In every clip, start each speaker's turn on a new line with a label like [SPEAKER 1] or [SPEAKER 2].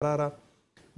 [SPEAKER 1] Arara.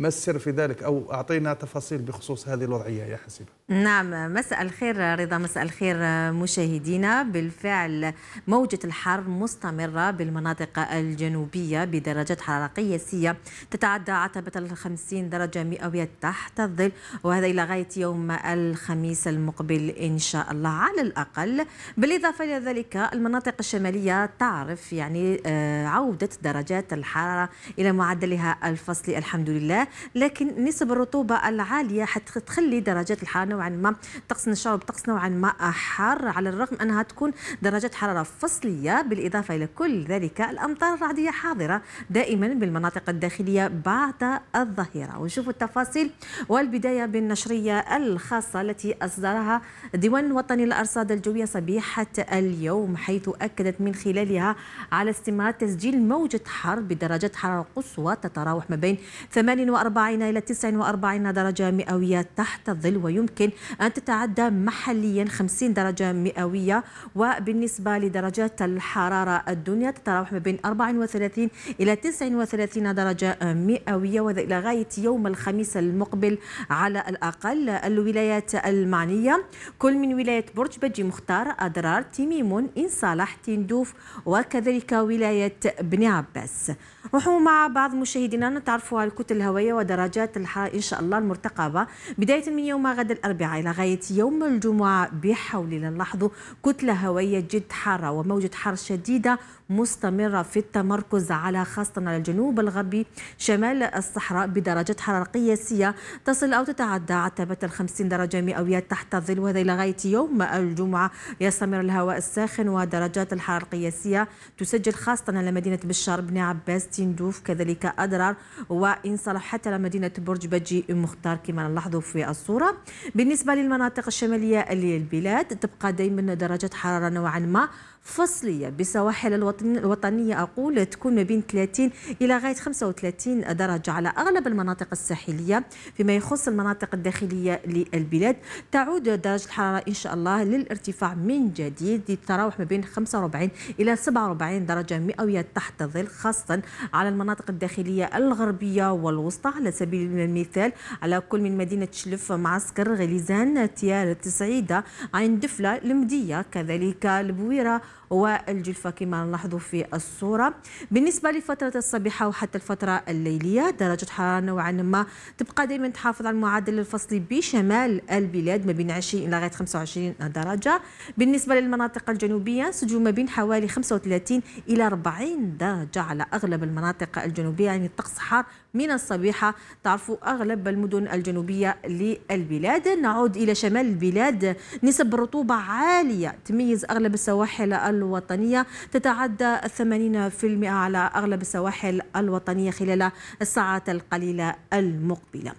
[SPEAKER 1] ما السر في ذلك أو أعطينا تفاصيل بخصوص هذه الوضعية يا حسيبة نعم مساء الخير رضا مساء الخير مشاهدينا بالفعل موجة الحر مستمرة بالمناطق الجنوبية بدرجات حرارة قياسية تتعدى عتبة ال 50 درجة مئوية تحت الظل وهذا إلى غاية يوم الخميس المقبل إن شاء الله على الأقل بالإضافة إلى ذلك المناطق الشمالية تعرف يعني آه، عودة درجات الحرارة إلى معدلها الفصلي الحمد لله لكن نسب الرطوبه العاليه حتخلي درجات الحراره نوعا ما طقس نشاط بطقس نوعا ما حار على الرغم انها تكون درجات حراره فصليه بالاضافه الى كل ذلك الامطار الرعديه حاضره دائما بالمناطق الداخليه بعد الظهيره ونشوفوا التفاصيل والبدايه بالنشريه الخاصه التي اصدرها ديوان الوطني للارصاد الجويه صبيحه اليوم حيث اكدت من خلالها على استمرار تسجيل موجه حر بدرجات حراره قصوى تتراوح ما بين 8 48 إلى 49 درجة مئوية تحت الظل ويمكن أن تتعدى محليا 50 درجة مئوية وبالنسبة لدرجات الحرارة الدنيا تتراوح ما بين 34 إلى 39 درجة مئوية وإلى إلى غاية يوم الخميس المقبل على الأقل الولايات المعنية كل من ولاية برج بجي مختار أضرار تيميمون إن صالح تندوف وكذلك ولاية بن عباس نروحوا مع بعض مشاهدينا نتعرفوا على الكتل الهوائية مئوية ودرجات الحرارة إن شاء الله المرتقبة بداية من يوم غد الأربعاء إلى غاية يوم الجمعة بحولنا نلاحظ كتلة هوائية جد حارة وموجة حر شديدة مستمرة في التمركز على خاصة على الجنوب الغربي شمال الصحراء بدرجات حرارة قياسية تصل أو تتعدى عتبة الخمسين درجة مئوية تحت الظل وهذا إلى غاية يوم الجمعة يستمر الهواء الساخن ودرجات الحرارة القياسية تسجل خاصة على مدينة بشار بن عباس تندوف كذلك أدرار وإن صلح حتى لمدينة برج بجي مختار كما نلاحظه في الصورة بالنسبة للمناطق الشمالية للبلاد تبقى دائما درجة حرارة نوعا ما فصلية بسواحل الوطن الوطنية أقول تكون ما بين 30 إلى غاية 35 درجة على أغلب المناطق الساحلية فيما يخص المناطق الداخلية للبلاد تعود درجة الحرارة إن شاء الله للارتفاع من جديد للتراوح ما بين 45 إلى 47 درجة مئوية تحت الظل خاصة على المناطق الداخلية الغربية والوسطى على سبيل المثال على كل من مدينة شلف معسكر غليزان تيار تسعيدة عين دفلة المدية كذلك البويرة والجلفة كما نلاحظ في الصورة بالنسبة لفترة الصبيحة وحتى الفترة الليلية درجة الحرارة نوعا ما تبقى دائما تحافظ على المعدل الفصلي بشمال البلاد ما بين 20 إلى غاية 25 درجة بالنسبة للمناطق الجنوبية سجل ما بين حوالي 35 إلى 40 درجة على أغلب المناطق الجنوبية يعني الطقس حار من الصبيحة تعرفوا أغلب المدن الجنوبية للبلاد نعود إلى شمال البلاد نسب الرطوبة عالية تميز أغلب السواحل الوطنية تتعدى 80% على أغلب السواحل الوطنية خلال الساعات القليلة المقبلة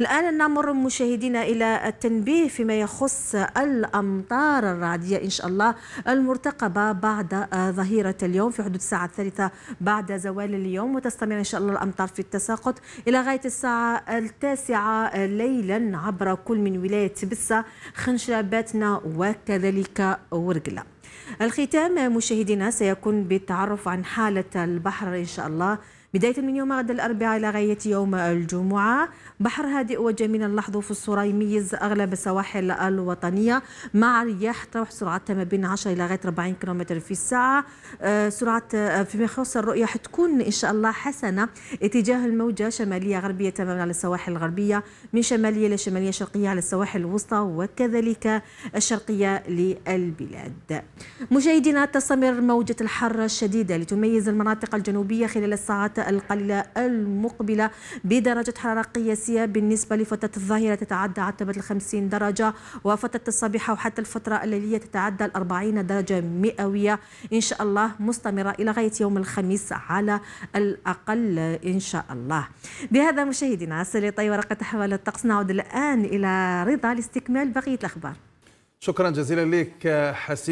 [SPEAKER 1] الآن نمر مشاهدينا إلى التنبيه فيما يخص الأمطار الرعدية إن شاء الله المرتقبة بعد ظهيرة اليوم في حدود الساعة الثالثة بعد زوال اليوم وتستمر إن شاء الله الأمطار في التساقط إلى غاية الساعة التاسعة ليلا عبر كل من ولاية بسة خنشاباتنا وكذلك ورقلة الختام مشاهدينا سيكون بالتعرف عن حالة البحر إن شاء الله بداية من يوم غد الأربعاء إلى غاية يوم الجمعة بحر هادئ وجميل اللحظة في الصورة يميز أغلب السواحل الوطنية مع رياح تروح سرعتها ما بين 10 إلى غاية 40 كم في الساعة آه، سرعة آه، فيما يخص الرؤية حتكون إن شاء الله حسنة اتجاه الموجة شمالية غربية تماما على السواحل الغربية من شمالية إلى شمالية شرقية على السواحل الوسطى وكذلك الشرقية للبلاد مشاهدينا تستمر موجة الحر الشديدة لتميز المناطق الجنوبية خلال الساعات القليلة المقبلة بدرجة حرارة قياسية بالنسبة لفترة الظهيرة تتعدى عتبة الخمسين درجة وفترة الصبيحة وحتى الفترة الليلية تتعدى الأربعين درجة مئوية إن شاء الله مستمرة إلى غاية يوم الخميس على الأقل إن شاء الله بهذا مشاهدينا طي ورقة حوالي الطقس نعود الآن إلى رضا لاستكمال بقية الأخبار شكرا جزيلا لك حسيب